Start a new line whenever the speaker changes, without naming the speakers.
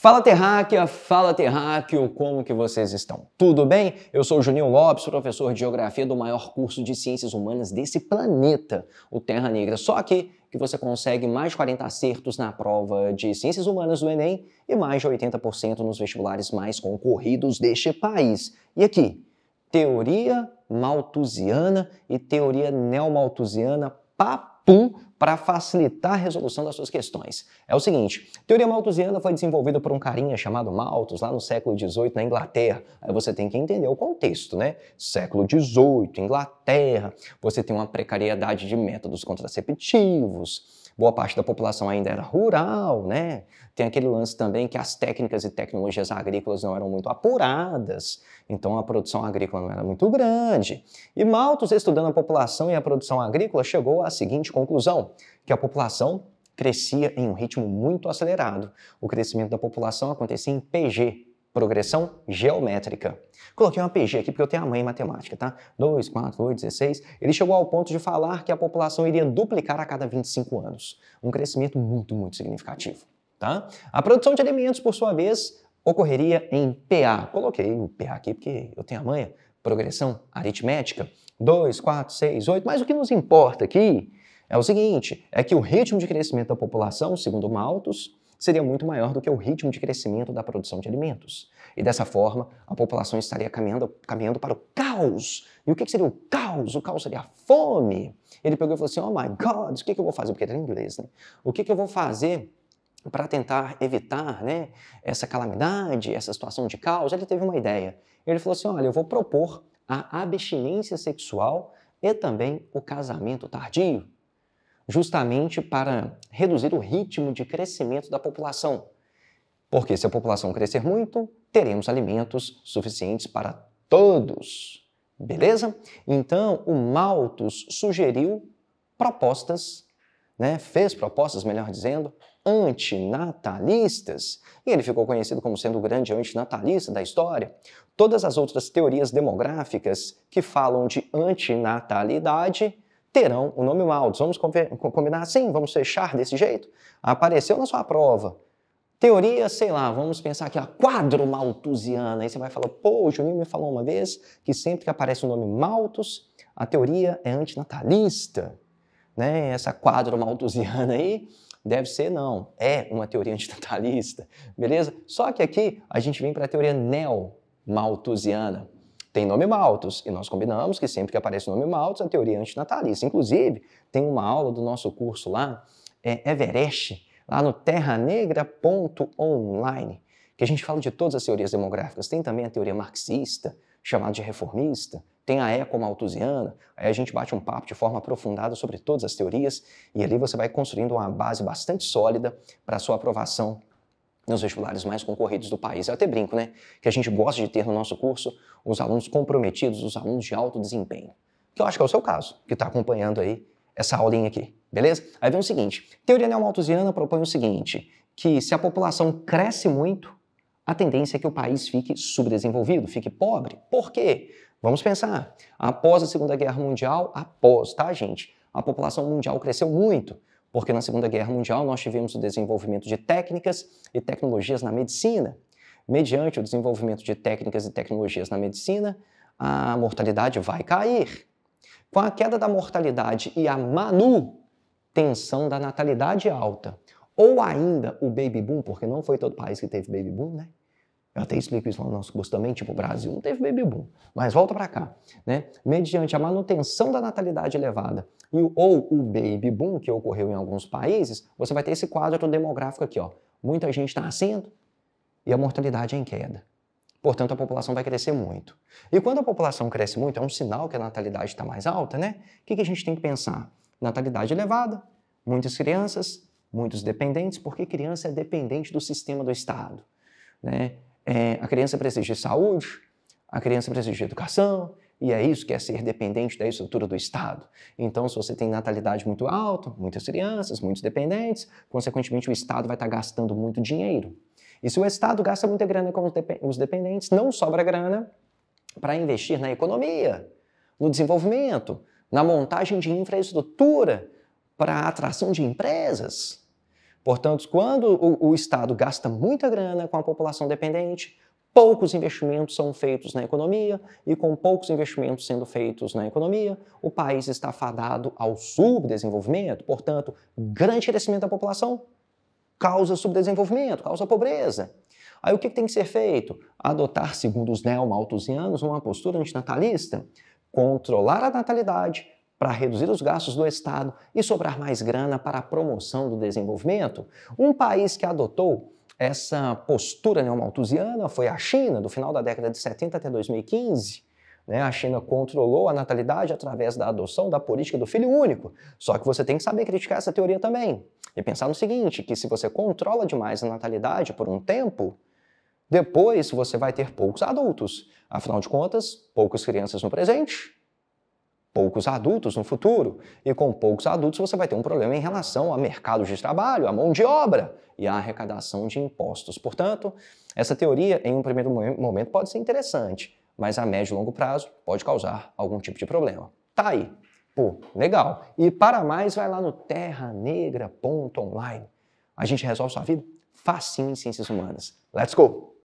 Fala Terráquea, fala Terráqueo, como que vocês estão? Tudo bem? Eu sou Juninho Lopes, professor de Geografia do maior curso de Ciências Humanas desse planeta, o Terra Negra. Só aqui que você consegue mais de 40 acertos na prova de Ciências Humanas do Enem e mais de 80% nos vestibulares mais concorridos deste país. E aqui, teoria maltusiana e teoria neomaltusiana papum para facilitar a resolução das suas questões. É o seguinte, a teoria malthusiana foi desenvolvida por um carinha chamado Malthus lá no século XVIII na Inglaterra. Aí você tem que entender o contexto, né? Século XVIII, Inglaterra, você tem uma precariedade de métodos contraceptivos, boa parte da população ainda era rural, né? Tem aquele lance também que as técnicas e tecnologias agrícolas não eram muito apuradas, então a produção agrícola não era muito grande. E Malthus, estudando a população e a produção agrícola, chegou à seguinte conclusão, que a população crescia em um ritmo muito acelerado. O crescimento da população acontecia em PG, progressão geométrica. Coloquei uma PG aqui porque eu tenho a mãe em matemática, tá? 2, 4, 8, 16. Ele chegou ao ponto de falar que a população iria duplicar a cada 25 anos. Um crescimento muito, muito significativo, tá? A produção de alimentos, por sua vez, ocorreria em PA. Coloquei o PA aqui porque eu tenho a mãe Progressão aritmética. 2, 4, 6, 8. Mas o que nos importa aqui é o seguinte, é que o ritmo de crescimento da população, segundo Malthus, seria muito maior do que o ritmo de crescimento da produção de alimentos. E dessa forma, a população estaria caminhando, caminhando para o caos. E o que seria o caos? O caos seria a fome. Ele pegou e falou assim: Oh my God, o que eu vou fazer? Porque era em inglês, né? O que eu vou fazer? para tentar evitar né, essa calamidade, essa situação de caos, ele teve uma ideia. Ele falou assim: olha, eu vou propor a abstinência sexual e também o casamento tardio justamente para reduzir o ritmo de crescimento da população. Porque se a população crescer muito, teremos alimentos suficientes para todos. Beleza? Então, o Malthus sugeriu propostas, né? fez propostas, melhor dizendo, antinatalistas, e ele ficou conhecido como sendo o grande antinatalista da história. Todas as outras teorias demográficas que falam de antinatalidade terão o nome Maltes. Vamos combinar assim? Vamos fechar desse jeito? Apareceu na sua prova. Teoria, sei lá, vamos pensar aqui, a quadro maltusiana. Aí você vai falar, pô, o Juninho me falou uma vez que sempre que aparece o nome Malthus, a teoria é antinatalista. Né? Essa quadro maltusiana aí deve ser, não, é uma teoria antinatalista, beleza? Só que aqui a gente vem para a teoria neo-malthusiana tem nome Malthus, e nós combinamos que sempre que aparece o nome Malthus, a teoria é antinatalícia. Inclusive, tem uma aula do nosso curso lá, é Everest, lá no terranegra.online, que a gente fala de todas as teorias demográficas. Tem também a teoria marxista, chamada de reformista, tem a eco-malthusiana, aí a gente bate um papo de forma aprofundada sobre todas as teorias, e ali você vai construindo uma base bastante sólida para a sua aprovação nos vestibulares mais concorridos do país. Eu até brinco, né? Que a gente gosta de ter no nosso curso os alunos comprometidos, os alunos de alto desempenho. Que eu acho que é o seu caso, que está acompanhando aí essa aulinha aqui, beleza? Aí vem o seguinte: teoria neomalthusiana propõe o seguinte: que se a população cresce muito, a tendência é que o país fique subdesenvolvido, fique pobre. Por quê? Vamos pensar. Após a Segunda Guerra Mundial, após, tá, gente? A população mundial cresceu muito porque na Segunda Guerra Mundial nós tivemos o desenvolvimento de técnicas e tecnologias na medicina. Mediante o desenvolvimento de técnicas e tecnologias na medicina, a mortalidade vai cair. Com a queda da mortalidade e a manutenção da natalidade alta, ou ainda o baby boom, porque não foi todo país que teve baby boom, né? Eu até explico isso lá no nosso curso também, tipo, o Brasil não teve baby boom, mas volta para cá, né? Mediante a manutenção da natalidade elevada e, ou o baby boom que ocorreu em alguns países, você vai ter esse quadro demográfico aqui, ó. Muita gente tá nascendo e a mortalidade é em queda. Portanto, a população vai crescer muito. E quando a população cresce muito, é um sinal que a natalidade está mais alta, né? O que, que a gente tem que pensar? Natalidade elevada, muitas crianças, muitos dependentes, porque criança é dependente do sistema do Estado, né? É, a criança precisa de saúde, a criança precisa de educação, e é isso que é ser dependente da estrutura do Estado. Então, se você tem natalidade muito alta, muitas crianças, muitos dependentes, consequentemente o Estado vai estar gastando muito dinheiro. E se o Estado gasta muita grana com os dependentes, não sobra grana para investir na economia, no desenvolvimento, na montagem de infraestrutura, para atração de empresas. Portanto, quando o, o Estado gasta muita grana com a população dependente, poucos investimentos são feitos na economia e com poucos investimentos sendo feitos na economia, o país está fadado ao subdesenvolvimento. Portanto, grande crescimento da população causa subdesenvolvimento, causa pobreza. Aí o que tem que ser feito? Adotar, segundo os neomalthusianos, uma postura antinatalista, controlar a natalidade para reduzir os gastos do Estado e sobrar mais grana para a promoção do desenvolvimento, um país que adotou essa postura neomalthusiana foi a China, do final da década de 70 até 2015. Né? A China controlou a natalidade através da adoção da política do filho único. Só que você tem que saber criticar essa teoria também. E pensar no seguinte: que se você controla demais a natalidade por um tempo, depois você vai ter poucos adultos. Afinal de contas, poucas crianças no presente, poucos adultos no futuro. E com poucos adultos você vai ter um problema em relação a mercados de trabalho, a mão de obra e a arrecadação de impostos. Portanto, essa teoria, em um primeiro momento, pode ser interessante, mas a médio e longo prazo pode causar algum tipo de problema. Tá aí. Pô, legal. E para mais, vai lá no terranegra.online. A gente resolve sua vida facinho em ciências humanas. Let's go!